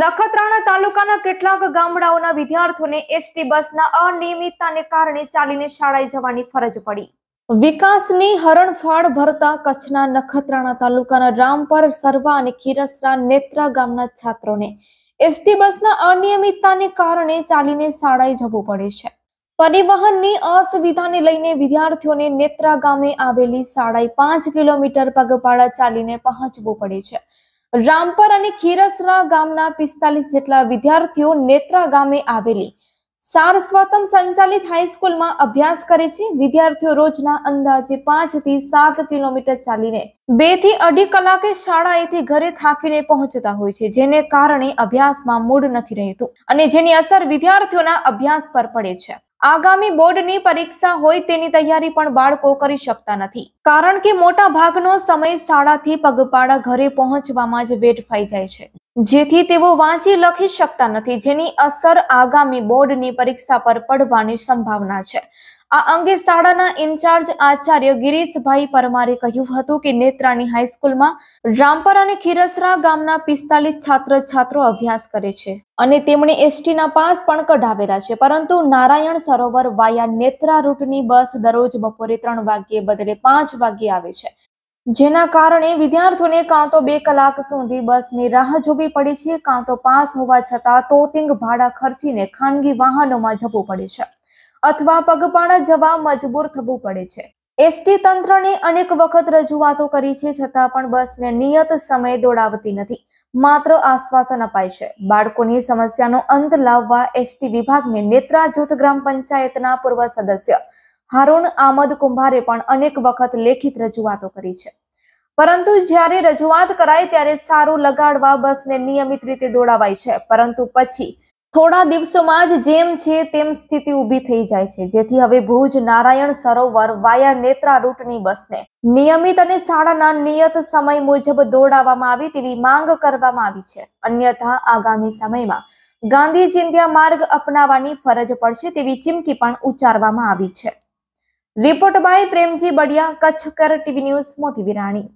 નખત્રાણા તાલુકાના કેટલાક ગામડાઓના વિદ્યાર્થીઓને એસટી બસના અનિયમિતતાને કારણે ચાલીને શાળાએ જવાની ફરજ પડી વિકાસની હરણફાળ ભરતા કચ્છના નખત્રાણા તાલુકાના રામપર સરવા અને ખીરસરા નેત્રા ગામના છાત્રોને એસટી બસના અનિયમિતતાને કારણે ચાલીને શાળાએ જવું પડે છે પરિવહનની અસુવિધાને લઈને વિદ્યાર્થીઓને નેત્રા ગામે આવેલી શાળાએ પાંચ કિલોમીટર પગપાળા ચાલીને પહોંચવું પડે છે રામપર અને ખીરસરા ગામના પિસ્તાલીસ જેટલા વિદ્યાર્થીઓ નેત્રા ગામે આવેલી સારસ્વતમ સંચાલિત હાઈસ્કૂલમાં અભ્યાસ કરે છે વિદ્યાર્થીઓ રોજના અંદાજે પાંચ થી સાત કિલોમીટર ચાલીને બે થી અઢી કલાકે શાળાએથી ઘરે થાકીને પહોંચતા હોય છે જેને કારણે અભ્યાસમાં મૂડ નથી રહેતું અને જેની અસર વિદ્યાર્થીઓના અભ્યાસ પર પડે છે આગામી બોર્ડની પરીક્ષા હોય તેની તૈયારી પણ બાળકો કરી શકતા નથી કારણ કે મોટા ભાગનો સમય શાળાથી પગપાળા ઘરે પહોંચવામાં જ વેડફાઈ જાય છે જેથી તેઓ વાંચી લખી શકતા નથી જેની અસર આગામી બોર્ડની પરીક્ષા પર પડવાની સંભાવના છે આ અંગે શાળાના ઇન્ચાર્જ આચાર્ય ગિરીશભાઈ પરમારે કહ્યું હતું કે નેત્રાણી હાઈસ્કૂલમાં રામપર અને ખીરસરા ગામના પિસ્તાલીસ છાત્ર છાત્રો અભ્યાસ કરે છે અને તેમણે એસટીના પાસ પણ કઢાવેલા છે પરંતુ નારાયણ સરોવર વાયા નેત્રા રૂટની બસ દરરોજ બપોરે ત્રણ વાગ્યે બદલે પાંચ વાગ્યે આવે છે જેના કારણે વિદ્યાર્થીઓને કાં તો બે કલાક સુધી બસની રાહ જોવી પડે છે કાં તો પાસ હોવા છતાં તોતિંગ ભાડા ખર્ચીને ખાનગી વાહનોમાં જવું પડે છે અથવા પગપાળા જવા મજબૂર થવું પડે છે એસટી તંત્રને અનેક વખત રજૂઆતો કરી છે છતાં પણ બસને નિયત સમય દોડાવતી નથી માત્ર આશ્વાસન અપાય છે બાળકોની સમસ્યાનો અંત લાવવા એસટી વિભાગને નેત્રા જૂથ ગ્રામ પંચાયતના પૂર્વ સદસ્ય હારુણ આમદ કુંભારે પણ અનેક વખત લેખિત રજૂઆતો કરી છે પરંતુ જ્યારે રજૂઆત કરાય ત્યારે સારું લગાડવા બસને નિયમિત રીતે દોડાવાય છે પરંતુ પછી થોડા દિવસોમાં જ જેમ છે તેમ સ્થિતિ ઊભી થઈ જાય છે જેથી હવે ભુજ નારાયણ સરોવર વાયા નેત્રા રૂટની બસને નિયમિત અને શાળાના નિયત સમય મુજબ દોડાવવામાં આવી તેવી માંગ કરવામાં આવી છે અન્યથા આગામી સમયમાં ગાંધી ચિંધ્યા માર્ગ અપનાવવાની ફરજ પડશે તેવી ચીમકી પણ ઉચ્ચારવામાં આવી છે રિપોર્ટ બાય પ્રેમજી બડિયા કચ્છ કર ટીવી ન્યૂઝ મોટી વિરાણી